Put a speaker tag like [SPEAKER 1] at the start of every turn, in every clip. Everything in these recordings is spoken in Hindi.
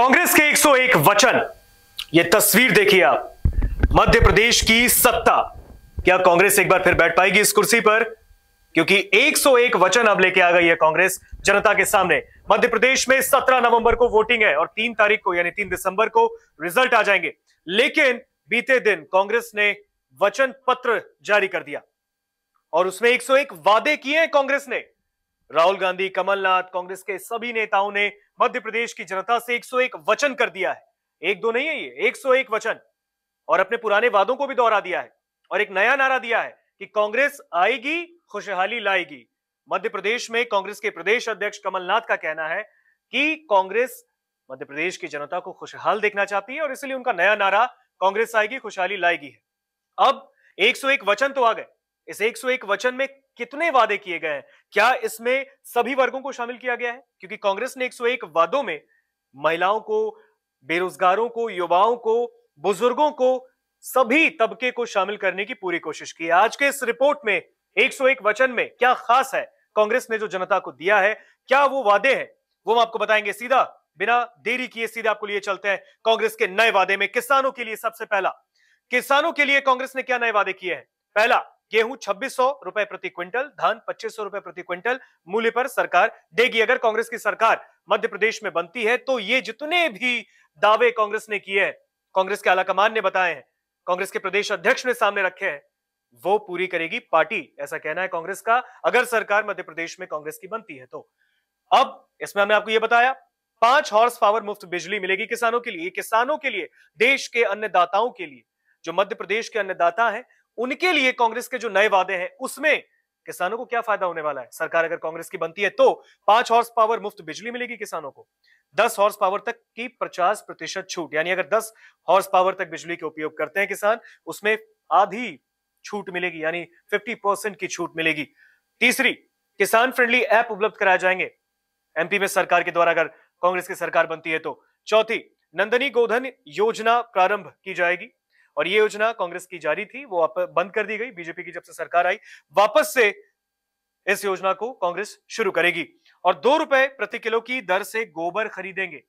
[SPEAKER 1] कांग्रेस के 101 वचन ये तस्वीर देखिए आप मध्य प्रदेश की सत्ता क्या कांग्रेस एक बार फिर बैठ पाएगी इस कुर्सी पर क्योंकि 101 वचन अब लेके आ गई है कांग्रेस जनता के सामने मध्य प्रदेश में 17 नवंबर को वोटिंग है और 3 तारीख को यानी 3 दिसंबर को रिजल्ट आ जाएंगे लेकिन बीते दिन कांग्रेस ने वचन पत्र जारी कर दिया और उसमें 101 वादे किए हैं कांग्रेस ने राहुल गांधी कमलनाथ कांग्रेस के सभी नेताओं ने मध्य प्रदेश की जनता से 101 वचन कर दिया है एक दो नहीं है ये 101 वचन और अपने पुराने वादों को भी दोहरा दिया है और एक नया नारा दिया है कि कांग्रेस आएगी खुशहाली लाएगी मध्य प्रदेश में कांग्रेस के प्रदेश अध्यक्ष कमलनाथ का कहना है कि कांग्रेस मध्य प्रदेश की जनता को खुशहाल देखना चाहती है और इसलिए उनका नया नारा कांग्रेस आएगी खुशहाली लाएगी है अब 101 वचन तो आ गए इस 101 वचन में कितने वादे किए गए हैं क्या इसमें सभी वर्गों को शामिल किया गया है क्योंकि कांग्रेस ने 101 वादों में महिलाओं को बेरोजगारों को युवाओं को बुजुर्गों को सभी तबके को शामिल करने की पूरी कोशिश की आज के इस रिपोर्ट में 101 वचन में क्या खास है कांग्रेस ने जो जनता को दिया है क्या वो वादे हैं वो हम आपको बताएंगे सीधा बिना देरी किए सीधे आपको लिए चलते हैं कांग्रेस के नए वादे में किसानों के लिए सबसे पहला किसानों के लिए कांग्रेस ने क्या नए वादे किए हैं पहला गेहूं छब्बीस सौ रुपए प्रति क्विंटल धान पच्चीस सौ रुपए प्रति क्विंटल मूल्य पर सरकार देगी अगर कांग्रेस की सरकार मध्य प्रदेश में बनती है तो ये जितने भी दावे कांग्रेस ने किए हैं कांग्रेस के आलाकमान ने बताए हैं कांग्रेस के प्रदेश अध्यक्ष ने सामने रखे हैं वो पूरी करेगी पार्टी ऐसा कहना है कांग्रेस का अगर सरकार मध्य प्रदेश में कांग्रेस की बनती है तो अब इसमें हमने आपको यह बताया पांच हॉर्स पावर मुफ्त बिजली मिलेगी किसानों के लिए किसानों के लिए देश के अन्नदाताओं के लिए जो मध्य प्रदेश के अन्नदाता हैं उनके लिए कांग्रेस के जो नए वादे हैं उसमें किसानों को क्या फायदा होने वाला है सरकार अगर कांग्रेस की बनती है तो पांच हॉर्स पावर मुफ्त बिजली मिलेगी किसानों को दस हॉर्स पावर तक की पचास प्रतिशत छूट यानी अगर दस हॉर्स पावर तक बिजली के उपयोग करते हैं किसान उसमें आधी छूट मिलेगी यानी फिफ्टी परसेंट की छूट मिलेगी तीसरी किसान फ्रेंडली ऐप उपलब्ध कराए जाएंगे एमपी में सरकार के द्वारा अगर कांग्रेस की सरकार बनती है तो चौथी नंदनी गोधन योजना प्रारंभ की जाएगी और ये योजना कांग्रेस की जारी थी वो बंद कर दी गई बीजेपी की जब से सरकार आई वापस से इस योजना को कांग्रेस शुरू करेगी और दो रुपए प्रति किलो की दर से गोबर खरीदेंगे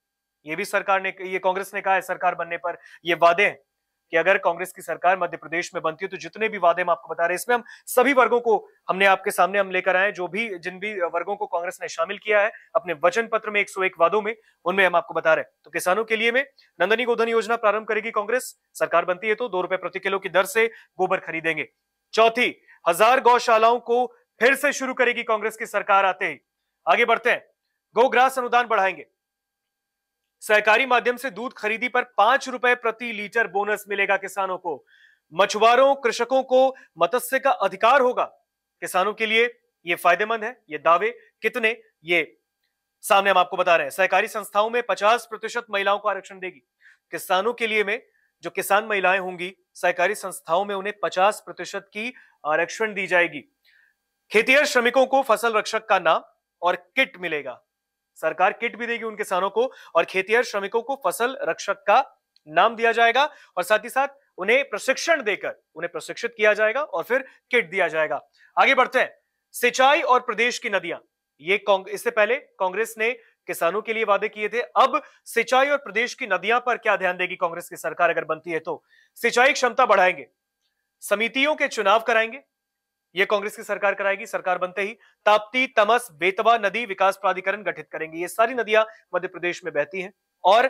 [SPEAKER 1] ये भी सरकार ने ये कांग्रेस ने कहा है सरकार बनने पर ये वादे हैं कि अगर कांग्रेस की सरकार मध्य प्रदेश में बनती है तो जितने भी वादे हम आपको बता रहे हैं इसमें हम सभी वर्गों को हमने आपके सामने हम लेकर आए जो भी जिन भी वर्गों को कांग्रेस ने शामिल किया है अपने वचन पत्र में एक वादों में उनमें हम आपको बता रहे हैं तो किसानों के लिए में नंदनी गोधन योजना प्रारंभ करेगी कांग्रेस सरकार बनती है तो दो रुपए प्रति किलो की दर से गोबर खरीदेंगे चौथी हजार गौशालाओं को फिर से शुरू करेगी कांग्रेस की सरकार आते ही आगे बढ़ते हैं गोग्रास अनुदान बढ़ाएंगे सहकारी माध्यम से दूध खरीदी पर पांच रुपए प्रति लीटर बोनस मिलेगा किसानों को मछुआरों कृषकों को मत्स्य का अधिकार होगा किसानों के लिए ये फायदेमंद है ये दावे कितने ये सामने हम आपको बता रहे हैं सहकारी संस्थाओं में 50 प्रतिशत महिलाओं को आरक्षण देगी किसानों के लिए में जो किसान महिलाएं होंगी सहकारी संस्थाओं में उन्हें 50 प्रतिशत की आरक्षण दी जाएगी खेतीहर श्रमिकों को फसल रक्षक का नाम और किट मिलेगा सरकार किट भी देगी उन किसानों को और खेतीहर श्रमिकों को फसल रक्षक का नाम दिया जाएगा और साथ ही साथ उन्हें प्रशिक्षण देकर उन्हें प्रशिक्षित किया जाएगा और फिर किट दिया जाएगा आगे बढ़ते हैं सिंचाई और प्रदेश की नदियां ये इससे पहले कांग्रेस ने किसानों के लिए वादे किए थे अब सिंचाई और प्रदेश की नदियां पर क्या ध्यान देगी कांग्रेस की सरकार अगर बनती है तो सिंचाई क्षमता बढ़ाएंगे समितियों के चुनाव कराएंगे ये कांग्रेस की सरकार कराएगी सरकार बनते ही ताप्ती तमस बेतवा नदी विकास प्राधिकरण गठित करेंगे ये सारी नदियां मध्य प्रदेश में बहती हैं और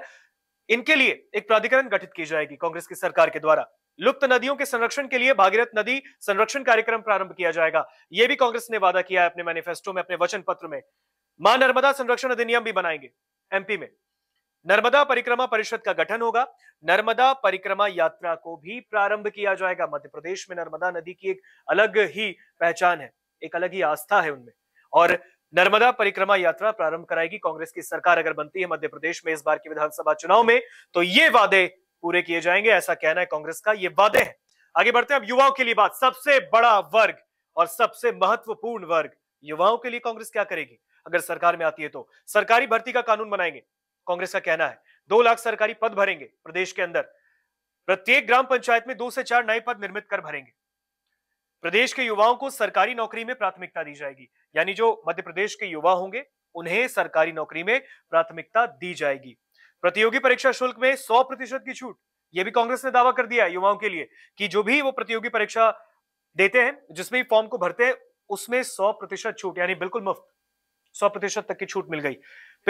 [SPEAKER 1] इनके लिए एक प्राधिकरण गठित की जाएगी कांग्रेस की सरकार के द्वारा लुप्त नदियों के संरक्षण के लिए भागीरथ नदी संरक्षण कार्यक्रम प्रारंभ किया जाएगा यह भी कांग्रेस ने वादा किया है अपने मैनिफेस्टो में अपने वचन पत्र में मां नर्मदा संरक्षण अधिनियम भी बनाएंगे एमपी में नर्मदा परिक्रमा परिषद का गठन होगा नर्मदा परिक्रमा यात्रा को भी प्रारंभ किया जाएगा मध्य प्रदेश में नर्मदा नदी की एक अलग ही पहचान है एक अलग ही आस्था है उनमें और नर्मदा परिक्रमा यात्रा प्रारंभ कराएगी कांग्रेस की सरकार अगर बनती है मध्य प्रदेश में इस बार के विधानसभा चुनाव में तो ये वादे पूरे किए जाएंगे ऐसा कहना है कांग्रेस का ये वादे हैं आगे बढ़ते हैं अब युवाओं के लिए बात सबसे बड़ा वर्ग और सबसे महत्वपूर्ण वर्ग युवाओं के लिए कांग्रेस क्या करेगी अगर सरकार में आती है तो सरकारी भर्ती का कानून बनाएंगे कांग्रेस का कहना है दो लाख सरकारी पद भरेंगे प्रदेश के अंदर प्रत्येक ग्राम पंचायत में दो से चार नए पद निर्मित कर भरेंगे प्रदेश के युवाओं को सरकारी नौकरी में प्राथमिकता दी जाएगी यानी जो मध्य प्रदेश के युवा होंगे उन्हें सरकारी नौकरी में प्राथमिकता दी जाएगी प्रतियोगी परीक्षा शुल्क में सौ प्रतिशत की छूट यह भी कांग्रेस ने दावा कर दिया है युवाओं के लिए कि जो भी वो प्रतियोगी परीक्षा देते हैं जिसमें फॉर्म को भरते हैं उसमें सौ प्रतिशत छूट यानी बिल्कुल मुफ्त सौ प्रतिशत तक की छूट मिल गई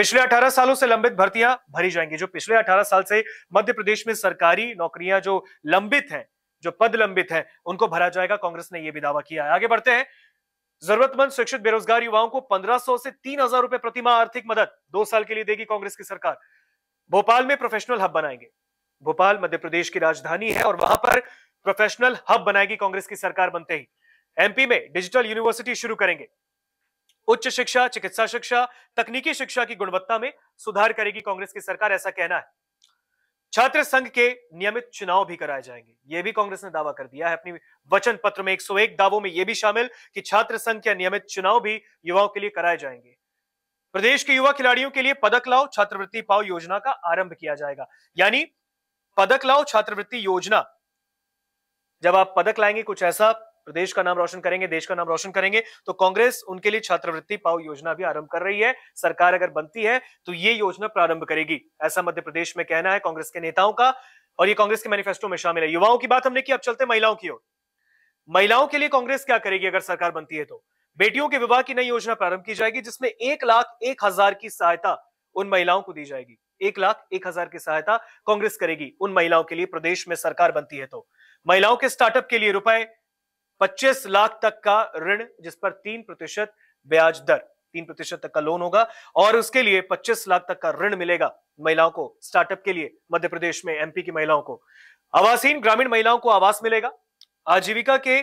[SPEAKER 1] पिछले 18 सालों से लंबित भर्तियां भरी जाएंगी जो पिछले 18 साल से मध्य प्रदेश में सरकारी नौकरियां जो लंबित हैं जो पद लंबित हैं उनको भरा जाएगा कांग्रेस ने यह भी दावा किया है आगे बढ़ते हैं जरूरतमंद शिक्षित बेरोजगार युवाओं को 1500 से 3000 रुपए प्रतिमा आर्थिक मदद दो साल के लिए देगी कांग्रेस की सरकार भोपाल में प्रोफेशनल हब बनाएंगे भोपाल मध्य प्रदेश की राजधानी है और वहां पर प्रोफेशनल हब बनाएगी कांग्रेस की सरकार बनते ही एमपी में डिजिटल यूनिवर्सिटी शुरू करेंगे उच्च शिक्षा चिकित्सा शिक्षा तकनीकी शिक्षा की गुणवत्ता में सुधार करेगी कांग्रेस की सरकार ऐसा कहना है छात्र संघ के नियमित चुनाव भी कराए जाएंगे यह भी कांग्रेस ने दावा कर दिया है अपनी वचन पत्र में 101 दावों में यह भी शामिल कि छात्र संघ के नियमित चुनाव भी युवाओं के लिए कराए जाएंगे प्रदेश के युवा खिलाड़ियों के लिए पदक लाओ छात्रवृत्ति पाओ योजना का आरंभ किया जाएगा यानी पदक लाओ छात्रवृत्ति योजना जब आप पदक लाएंगे कुछ ऐसा प्रदेश का नाम रोशन करेंगे देश का नाम रोशन करेंगे तो कांग्रेस उनके लिए छात्रवृत्ति पाओ योजना भी आरंभ कर रही है सरकार अगर बनती है तो ये योजना प्रारंभ करेगी ऐसा मध्य प्रदेश में कहना है कांग्रेस के नेताओं का और ये कांग्रेस के मैनिफेस्टो में शामिल है युवाओं की बात हमने की अब चलते महिलाओं की ओर महिलाओं के लिए कांग्रेस क्या करेगी अगर सरकार बनती है तो बेटियों के विवाह की नई योजना प्रारंभ की जाएगी जिसमें एक लाख एक हजार की सहायता उन महिलाओं को दी जाएगी एक लाख एक हजार की सहायता कांग्रेस करेगी उन महिलाओं के लिए प्रदेश में सरकार बनती है तो महिलाओं के स्टार्टअप के लिए रुपए पच्चीस लाख तक का ऋण जिस पर तीन प्रतिशत ब्याज दर तीन प्रतिशत तक का लोन होगा और उसके लिए पच्चीस लाख तक का ऋण मिलेगा महिलाओं को स्टार्टअप के लिए मध्य प्रदेश में एमपी की महिलाओं को आवासीन ग्रामीण महिलाओं को आवास मिलेगा आजीविका के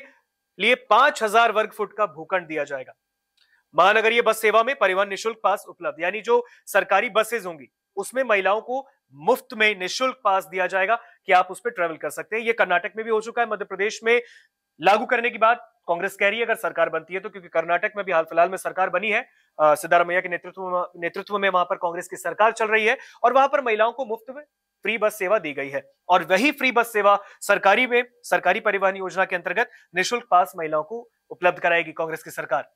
[SPEAKER 1] लिए पांच हजार वर्ग फुट का भूखंड दिया जाएगा महानगरीय बस सेवा में परिवहन निशुल्क पास उपलब्ध यानी जो सरकारी बसेज होंगी उसमें महिलाओं को मुफ्त में निशुल्क पास दिया जाएगा कि आप उस पर ट्रेवल कर सकते हैं यह कर्नाटक में भी हो चुका है मध्य प्रदेश में लागू करने की बात कांग्रेस कह रही है अगर सरकार बनती है तो क्योंकि कर्नाटक में भी हाल फिलहाल में सरकार बनी है सिद्धारमैया के नेतृत्व नेतृत्व में वहां पर कांग्रेस की सरकार चल रही है और वहां पर महिलाओं को मुफ्त में फ्री बस सेवा दी गई है और वही फ्री बस सेवा सरकारी में सरकारी परिवहन योजना के अंतर्गत निःशुल्क पास महिलाओं को उपलब्ध कराएगी कांग्रेस की सरकार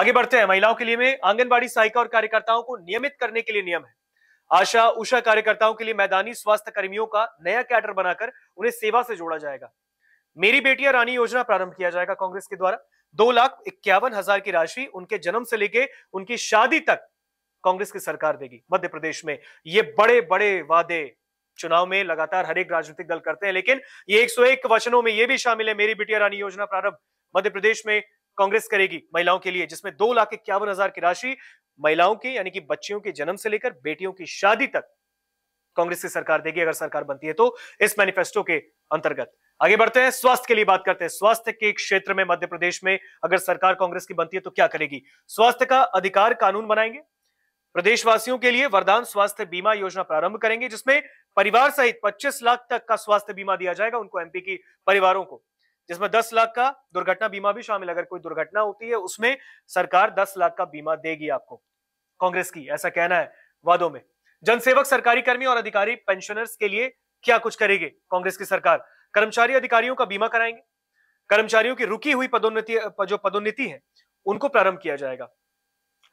[SPEAKER 1] आगे बढ़ते हैं महिलाओं के लिए में आंगनबाड़ी सहायिका और कार्यकर्ताओं को नियमित करने के लिए नियम है आशा उषा कार्यकर्ताओं के लिए मैदानी स्वास्थ्य कर्मियों का नया कैडर बनाकर उन्हें सेवा से जोड़ा जाएगा मेरी बेटियां रानी योजना प्रारंभ किया जाएगा कांग्रेस के द्वारा दो लाख इक्यावन हजार की राशि उनके जन्म से लेके उनकी शादी तक कांग्रेस की सरकार देगी मध्य प्रदेश में ये बड़े बड़े वादे चुनाव में लगातार हर एक राजनीतिक दल करते हैं लेकिन ये 101 वचनों में ये भी शामिल है मेरी बेटिया रानी योजना प्रारंभ मध्य प्रदेश में कांग्रेस करेगी महिलाओं के लिए जिसमें दो लाख इक्यावन हजार की राशि महिलाओं की यानी कि बच्चियों के जन्म से लेकर बेटियों की शादी तक कांग्रेस की सरकार देगी अगर सरकार बनती है तो इस मैनिफेस्टो के अंतर्गत आगे बढ़ते हैं स्वास्थ्य के लिए बात करते हैं स्वास्थ्य के क्षेत्र में मध्य प्रदेश में अगर सरकार कांग्रेस की बनती है तो क्या करेगी स्वास्थ्य का अधिकार कानून बनाएंगे प्रदेशवासियों के लिए वरदान स्वास्थ्य बीमा योजना प्रारंभ करेंगे जिसमें परिवार सहित 25 लाख तक का स्वास्थ्य बीमा दिया जाएगा उनको एमपी की परिवारों को जिसमें 10 लाख का दुर्घटना बीमा भी शामिल अगर कोई दुर्घटना होती है उसमें सरकार 10 लाख का बीमा देगी आपको कांग्रेस की ऐसा कहना है वादों में जनसेवक सरकारी कर्मी और अधिकारी पेंशनर्स के लिए क्या कुछ करेगी कांग्रेस की सरकार कर्मचारी अधिकारियों का बीमा कराएंगे कर्मचारियों की रुकी हुई पदोन्नति जो पदोन्नति है उनको प्रारंभ किया जाएगा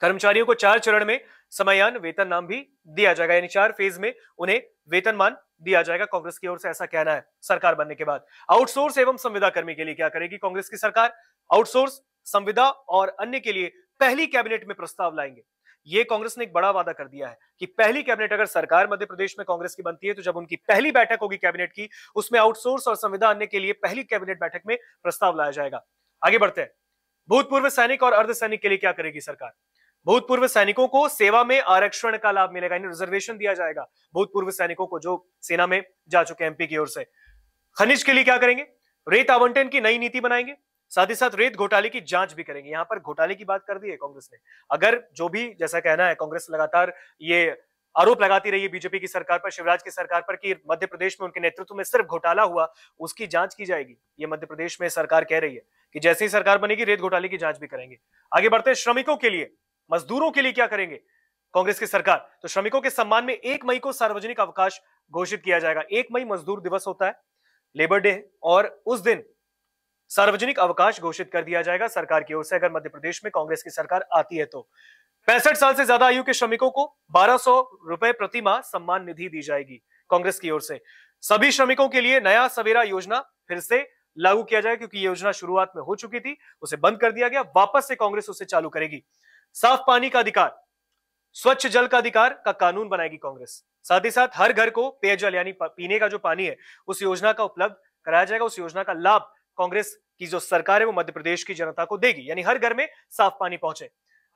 [SPEAKER 1] कर्मचारियों को चार चरण में समयान वेतन नाम भी दिया जाएगा यानी चार फेज में उन्हें वेतनमान दिया जाएगा कांग्रेस की ओर से ऐसा कहना है सरकार बनने के बाद आउटसोर्स एवं संविदा कर्मी के लिए क्या करेगी कांग्रेस की सरकार आउटसोर्स संविदा और अन्य के लिए पहली कैबिनेट में प्रस्ताव लाएंगे ये कांग्रेस ने एक बड़ा वादा कर दिया है कि पहली कैबिनेट अगर सरकार मध्य प्रदेश में कांग्रेस की बनती है तो जब उनकी पहली बैठक होगी कैबिनेट की उसमें आउटसोर्स और संविधान आने के लिए पहली कैबिनेट बैठक में प्रस्ताव लाया जाएगा आगे बढ़ते हैं भूतपूर्व सैनिक और अर्धसैनिक के लिए क्या करेगी सरकार भूतपूर्व सैनिकों को सेवा में आरक्षण का लाभ मिलेगा यानी रिजर्वेशन दिया जाएगा भूतपूर्व सैनिकों को जो सेना में जा चुके एमपी की ओर से खनिज के लिए क्या करेंगे रेत आवंटन की नई नीति बनाएंगे साथ ही साथ रेत घोटाले की जांच भी करेंगे यहां पर घोटाले की बात कर दी है कांग्रेस ने अगर जो भी जैसा कहना है कांग्रेस लगातार ये आरोप लगाती रही है बीजेपी की सरकार पर शिवराज की सरकार पर कि मध्य प्रदेश में उनके नेतृत्व में सिर्फ घोटाला हुआ उसकी जांच की जाएगी ये मध्य प्रदेश में सरकार कह रही है कि जैसे ही सरकार बनेगी रेत घोटाले की जांच भी करेंगे आगे बढ़ते हैं श्रमिकों के लिए मजदूरों के लिए क्या करेंगे कांग्रेस की सरकार तो श्रमिकों के सम्मान में एक मई को सार्वजनिक अवकाश घोषित किया जाएगा एक मई मजदूर दिवस होता है लेबर डे और उस दिन सार्वजनिक अवकाश घोषित कर दिया जाएगा सरकार की ओर से अगर मध्य प्रदेश में कांग्रेस की सरकार आती है तो पैंसठ साल से ज्यादा आयु के श्रमिकों को बारह सौ रुपए प्रतिमा सम्मान निधि दी जाएगी कांग्रेस की ओर से सभी श्रमिकों के लिए नया सवेरा योजना फिर से लागू किया जाए क्योंकि योजना शुरुआत में हो चुकी थी उसे बंद कर दिया गया वापस से कांग्रेस उसे चालू करेगी साफ पानी का अधिकार स्वच्छ जल का अधिकार का कानून बनाएगी कांग्रेस साथ ही साथ हर घर को पेयजल यानी पीने का जो पानी है उस योजना का उपलब्ध कराया जाएगा उस योजना का लाभ कांग्रेस की जो सरकार है वो मध्य प्रदेश की जनता को देगी यानी हर घर में साफ पानी पहुंचे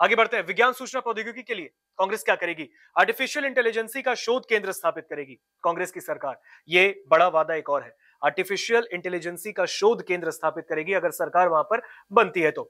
[SPEAKER 1] आगे बढ़ते हैं विज्ञान सूचना प्रौद्योगिकी के लिए कांग्रेस क्या करेगी आर्टिफिशियल इंटेलिजेंसी का शोध केंद्र स्थापित करेगी कांग्रेस की सरकार ये बड़ा वादा एक और है आर्टिफिशियल इंटेलिजेंसी का शोध केंद्र स्थापित करेगी अगर सरकार वहां पर बनती है तो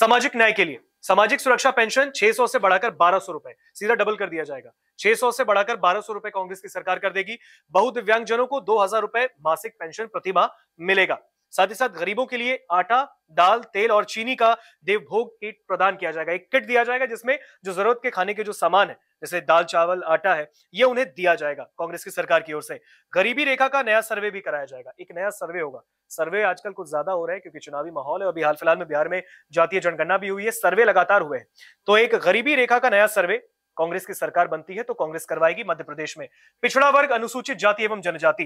[SPEAKER 1] सामाजिक न्याय के लिए सामाजिक सुरक्षा पेंशन 600 से बढ़ाकर बारह सौ रुपए सीधा डबल कर दिया जाएगा 600 से बढ़ाकर बारह सौ रुपए कांग्रेस की सरकार कर देगी बहुत दिव्यांगजनों को दो हजार रुपए मासिक पेंशन प्रतिमा मिलेगा साथ ही साथ गरीबों के लिए आटा दाल तेल और चीनी का देवभोग किट प्रदान किया जाएगा एक किट दिया जाएगा जिसमें जो जरूरत के खाने के जो सामान है जैसे दाल चावल आटा है ये उन्हें दिया जाएगा कांग्रेस की सरकार की ओर से गरीबी रेखा का नया सर्वे भी कराया जाएगा एक नया सर्वे होगा सर्वे आजकल कुछ ज्यादा हो रहा है क्योंकि चुनावी माहौल है अभी हाल फिलहाल में बिहार में जातीय जनगणना भी हुई है सर्वे लगातार हुए हैं तो एक गरीबी रेखा का नया सर्वे कांग्रेस की सरकार बनती है तो कांग्रेस करवाएगी मध्य प्रदेश में पिछड़ा वर्ग अनुसूचित जाति एवं जनजाति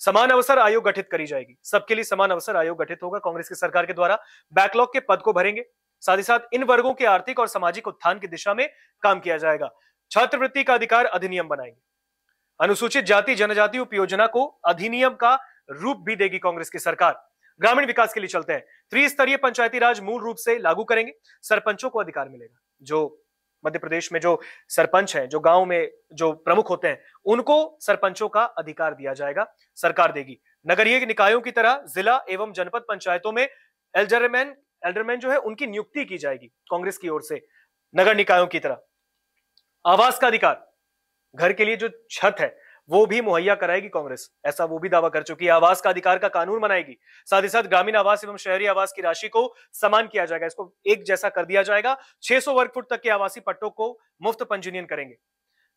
[SPEAKER 1] समान अवसर आयोग गठित करी जाएगी सबके लिए समान अवसर आयोग गठित होगा कांग्रेस की सरकार के द्वारा बैकलॉग के पद को भरेंगे साथ ही साथ इन वर्गों के आर्थिक और सामाजिक उत्थान की दिशा में काम किया जाएगा छात्रवृत्ति का अधिकार अधिनियम बनाएंगे अनुसूचित जाति जनजाति उपयोजना को अधिनियम का रूप भी देगी कांग्रेस की सरकार ग्रामीण विकास के लिए चलते हैं त्रिस्तरीय पंचायती राज मूल रूप से लागू करेंगे सरपंचों को अधिकार मिलेगा जो मध्य प्रदेश में जो सरपंच हैं जो गांव में जो प्रमुख होते हैं उनको सरपंचों का अधिकार दिया जाएगा सरकार देगी नगरीय निकायों की तरह जिला एवं जनपद पंचायतों में एल्डरमैन एल्डरमैन जो है उनकी नियुक्ति की जाएगी कांग्रेस की ओर से नगर निकायों की तरह आवास का अधिकार घर के लिए जो छत है वो भी मुहैया कराएगी कांग्रेस ऐसा वो भी दावा कर चुकी है आवास का अधिकार का कानून बनाएगी साथ ही साथ ग्रामीण आवास एवं शहरी आवास की राशि को समान किया जाएगा इसको एक जैसा कर दिया जाएगा 600 वर्ग फुट तक के आवासीय पट्टों को मुफ्त पंजीनियन करेंगे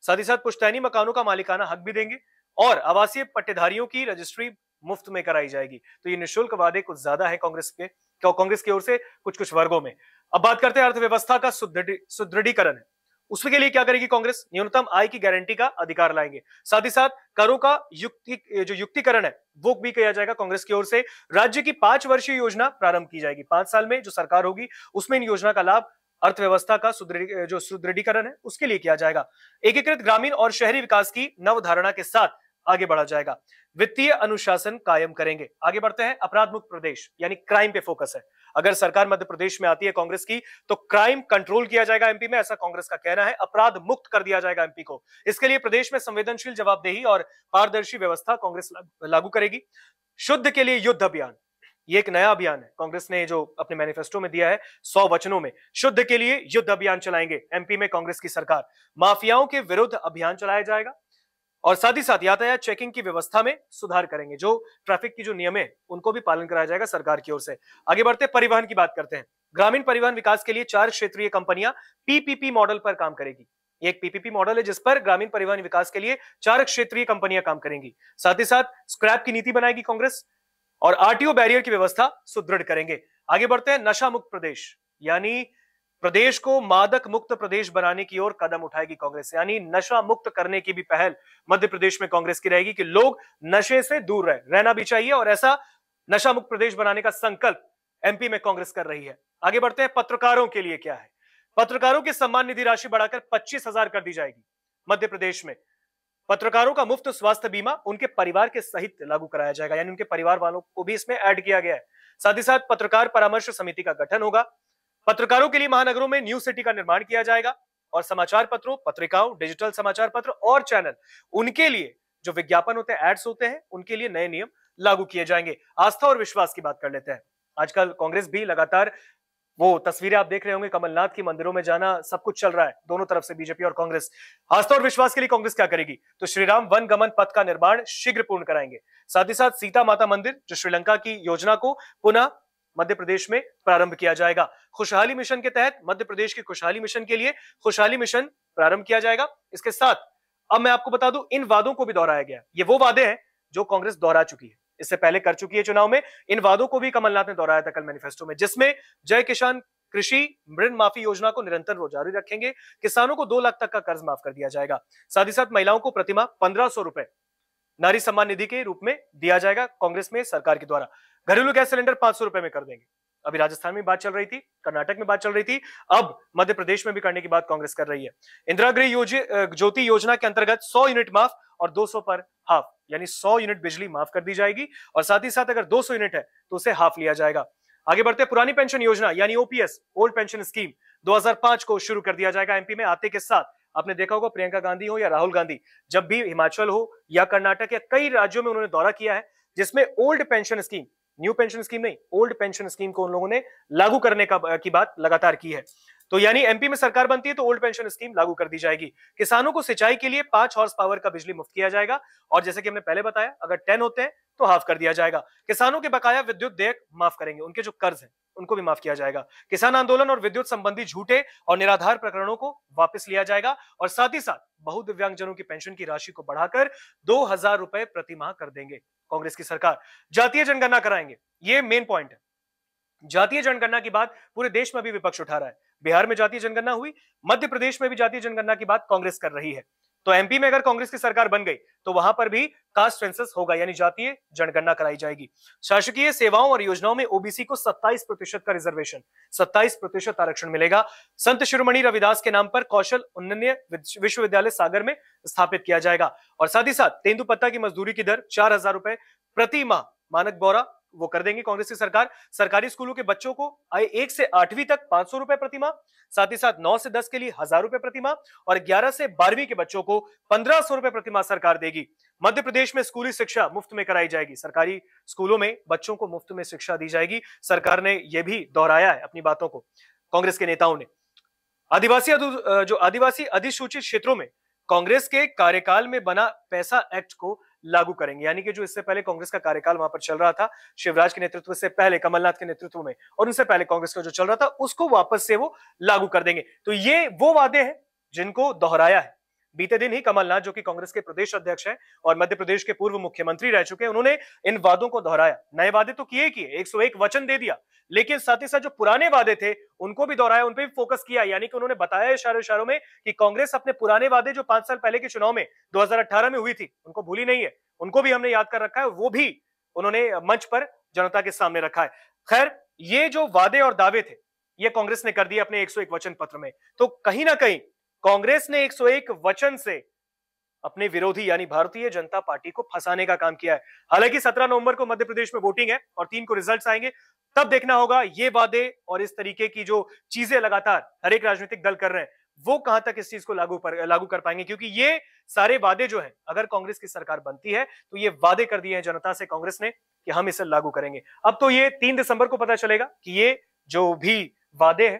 [SPEAKER 1] साथ ही साथ पुश्तैनी मकानों का मालिकाना हक भी देंगे और आवासीय पट्टेधारियों की रजिस्ट्री मुफ्त में कराई जाएगी तो ये निःशुल्क वादे कुछ ज्यादा है कांग्रेस के कांग्रेस की ओर से कुछ कुछ वर्गों में अब बात करते हैं अर्थव्यवस्था का सुदृढ़ीकरण है उसके लिए क्या करेगी कांग्रेस न्यूनतम आय की गारंटी का अधिकार लाएंगे साथ ही साथ करों का युक्ति जो युक्तिकरण है वो भी किया जाएगा कांग्रेस की ओर से राज्य की पांच वर्षीय योजना प्रारंभ की जाएगी पांच साल में जो सरकार होगी उसमें इन योजना का लाभ अर्थव्यवस्था का सुदृढ़ जो सुदृढ़ीकरण है उसके लिए किया जाएगा एकीकृत ग्रामीण और शहरी विकास की नवधारणा के साथ आगे बढ़ा जाएगा वित्तीय अनुशासन कायम करेंगे आगे बढ़ते हैं अपराध मुक्त प्रदेश यानी क्राइम पे फोकस है अगर सरकार मध्य प्रदेश में आती है कांग्रेस की तो क्राइम कंट्रोल किया जाएगा एमपी में ऐसा कांग्रेस का कहना है अपराध मुक्त कर दिया जाएगा एमपी को इसके लिए प्रदेश में संवेदनशील जवाबदेही और पारदर्शी व्यवस्था कांग्रेस लागू करेगी शुद्ध के लिए युद्ध अभियान ये एक नया अभियान है कांग्रेस ने जो अपने मैनिफेस्टो में दिया है सौ वचनों में शुद्ध के लिए युद्ध अभियान चलाएंगे एमपी में कांग्रेस की सरकार माफियाओं के विरुद्ध अभियान चलाया जाएगा और साथ ही साथ यातायात चेकिंग की व्यवस्था में सुधार करेंगे जो ट्रैफिक की जो नियम है उनको भी पालन कराया जाएगा सरकार की ओर से आगे बढ़ते परिवहन की बात करते हैं ग्रामीण परिवहन विकास के लिए चार क्षेत्रीय कंपनियां पीपीपी मॉडल पर काम करेगी एक पीपीपी मॉडल है जिस पर ग्रामीण परिवहन विकास के लिए चार क्षेत्रीय कंपनियां काम करेंगी साथ ही साथ स्क्रैप की नीति बनाएगी कांग्रेस और आरटीओ बैरियर की व्यवस्था सुदृढ़ करेंगे आगे बढ़ते हैं नशा मुक्त प्रदेश यानी प्रदेश को मादक मुक्त प्रदेश बनाने की ओर कदम उठाएगी कांग्रेस यानी नशा मुक्त करने की भी पहल मध्य प्रदेश में कांग्रेस की रहेगी कि लोग नशे से दूर रहे रहना भी चाहिए और ऐसा नशा मुक्त प्रदेश बनाने का संकल्प एमपी में कांग्रेस कर रही है आगे बढ़ते हैं पत्रकारों के लिए क्या है पत्रकारों की सम्मान निधि राशि बढ़ाकर पच्चीस हजार कर दी जाएगी मध्य प्रदेश में पत्रकारों का मुफ्त स्वास्थ्य बीमा उनके परिवार के सहित लागू कराया जाएगा यानी उनके परिवार वालों को भी इसमें ऐड किया गया है साथ ही साथ पत्रकार परामर्श समिति का गठन होगा पत्रकारों के लिए महानगरों में न्यूज सिटी का निर्माण किया जाएगा और समाचार पत्रों पत्रिकाओं डिजिटल समाचार पत्र और चैनल उनके लिए जो विज्ञापन होते हैं एड्स होते हैं उनके लिए नए नियम लागू किए जाएंगे आस्था और विश्वास की बात कर लेते हैं आजकल कांग्रेस भी लगातार वो तस्वीरें आप देख रहे होंगे कमलनाथ की मंदिरों में जाना सब कुछ चल रहा है दोनों तरफ से बीजेपी और कांग्रेस आस्था और विश्वास के लिए कांग्रेस क्या करेगी तो श्रीराम वन गमन पथ का निर्माण शीघ्र पूर्ण कराएंगे साथ ही साथ सीता माता मंदिर जो श्रीलंका की योजना को पुनः मध्य प्रदेश में प्रारंभ किया जाएगा खुशहाली मिशन के तहत मध्य प्रदेश के खुशहाली मिशन के लिए खुशहाली मिशन प्रारंभ किया जाएगा इसके साथ अब मैं आपको बता दूं इन वादों को भी दोहराया गया ये वो वादे हैं जो कांग्रेस दोहरा चुकी है इससे पहले कर चुकी है चुनाव में इन वादों को भी कमलनाथ ने दोहराया था कल मैनिफेस्टो में जिसमें जय किसान कृषि ऋण माफी योजना को निरंतर जारी रखेंगे किसानों को दो लाख तक का कर्ज माफ कर दिया जाएगा साथ ही साथ महिलाओं को प्रतिमा पंद्रह सौ रुपए नारी सम्मान निधि के रूप में दिया जाएगा कांग्रेस में सरकार के द्वारा घरेलू गैस सिलेंडर पांच सौ रुपए में कर देंगे अभी राजस्थान में बात चल रही थी कर्नाटक में बात चल रही थी अब मध्य प्रदेश में भी करने की बात कांग्रेस कर रही है इंदिरा गृह ज्योति योजना के अंतर्गत 100 यूनिट माफ और 200 पर हाफ यानी 100 यूनिट बिजली माफ कर दी जाएगी और साथ ही साथ अगर 200 यूनिट है तो उसे हाफ लिया जाएगा आगे बढ़ते पुरानी पेंशन योजना यानी ओपीएस ओल्ड पेंशन स्कीम 2005 को शुरू कर दिया जाएगा एमपी में आते के साथ आपने देखा होगा प्रियंका गांधी हो या राहुल गांधी जब भी हिमाचल हो या कर्नाटक या कई राज्यों में उन्होंने दौरा किया है जिसमें old pension scheme new pension scheme नहीं ओल्ड पेंशन स्कीम को उन लोगों ने लागू करने का की बात लगातार की है तो यानी एमपी में सरकार बनती है तो ओल्ड पेंशन स्कीम लागू कर दी जाएगी किसानों को सिंचाई के लिए पांच हॉर्स पावर का बिजली मुफ्त किया जाएगा और जैसे कि हमने पहले बताया अगर टेन होते हैं तो हाफ कर दिया जाएगा किसानों के बकाया विद्युत देयक माफ करेंगे उनके जो कर्ज है उनको भी माफ किया जाएगा किसान आंदोलन और विद्युत संबंधी झूठे और निराधार प्रकरणों को वापस लिया जाएगा और साथ ही साथ बहु दिव्यांगजनों की पेंशन की राशि को बढ़ाकर दो हजार रुपए प्रतिमाह कर देंगे कांग्रेस की सरकार जातीय जनगणना कराएंगे ये मेन पॉइंट है जातीय जनगणना की बात पूरे देश में भी विपक्ष उठा रहा है बिहार में जातीय जनगणना हुई मध्य प्रदेश में भी जातीय जनगणना की बात कांग्रेस कर रही है तो एमपी में अगर कांग्रेस की सरकार बन गई तो वहां पर भी कास्ट सेंसस होगा यानी जातीय जनगणना कराई जाएगी शासकीय सेवाओं और योजनाओं में ओबीसी को 27 प्रतिशत का रिजर्वेशन 27 प्रतिशत आरक्षण मिलेगा संत शिरोमणि रविदास के नाम पर कौशल उन्नय विश्वविद्यालय सागर में स्थापित किया जाएगा और साथ ही साथ तेंदुपत्ता की मजदूरी की दर चार रुपए प्रति माह मानक बोरा वो कर देंगे कांग्रेस की सरकार सरकारी स्कूलों के बच्चों को एक से आठवीं तक पांच सौ रुपए प्रतिमा साथ ही साथ नौ से दस के लिए हजार रुपए प्रतिमा और ग्यारह से बारहवीं के बच्चों को पंद्रह सौ रुपए प्रतिमा सरकार देगी मध्य प्रदेश में स्कूली शिक्षा मुफ्त में कराई जाएगी सरकारी स्कूलों में बच्चों को मुफ्त में शिक्षा दी जाएगी सरकार ने यह भी दोहराया है अपनी बातों को कांग्रेस के नेताओं ने आदिवासी जो आदिवासी अधिसूचित क्षेत्रों में कांग्रेस के कार्यकाल में बना पैसा एक्ट को लागू करेंगे यानी कि जो इससे पहले कांग्रेस का कार्यकाल वहां पर चल रहा था शिवराज के नेतृत्व से पहले कमलनाथ के नेतृत्व में और उनसे पहले कांग्रेस का जो चल रहा था उसको वापस से वो लागू कर देंगे तो ये वो वादे हैं जिनको दोहराया है बीते दिन ही कमलनाथ जो कि कांग्रेस के प्रदेश अध्यक्ष हैं और मध्य प्रदेश के पूर्व मुख्यमंत्री रह चुके हैं उन्होंने इन वादों को दोहराया नए वादे तो किए किए 101 वचन दे दिया लेकिन साथ ही साथ जो पुराने वादे थे उनको भी दोहराया उन पर भी फोकस किया यानी कि उन्होंने बताया इशारों इशारों में कि कांग्रेस अपने पुराने वादे जो पांच साल पहले के चुनाव में दो में हुई थी उनको भूली नहीं है उनको भी हमने याद कर रखा है वो भी उन्होंने मंच पर जनता के सामने रखा है खैर ये जो वादे और दावे थे ये कांग्रेस ने कर दिया अपने 101 वचन पत्र में तो कहीं ना कहीं कांग्रेस ने 101 वचन से अपने विरोधी यानी भारतीय जनता पार्टी को फंसाने का काम किया है हालांकि 17 नवंबर को मध्य प्रदेश में वोटिंग है और तीन को रिजल्ट्स आएंगे तब देखना होगा ये वादे और इस तरीके की जो चीजें लगातार हर एक राजनीतिक दल कर रहे हैं वो कहां तक इस चीज को लागू पर, लागू कर पाएंगे क्योंकि ये सारे वादे जो है अगर कांग्रेस की सरकार बनती है तो ये वादे कर दिए हैं जनता से कांग्रेस ने कि हम इसे लागू करेंगे अब तो ये तीन दिसंबर को पता चलेगा कि ये जो भी वादे हैं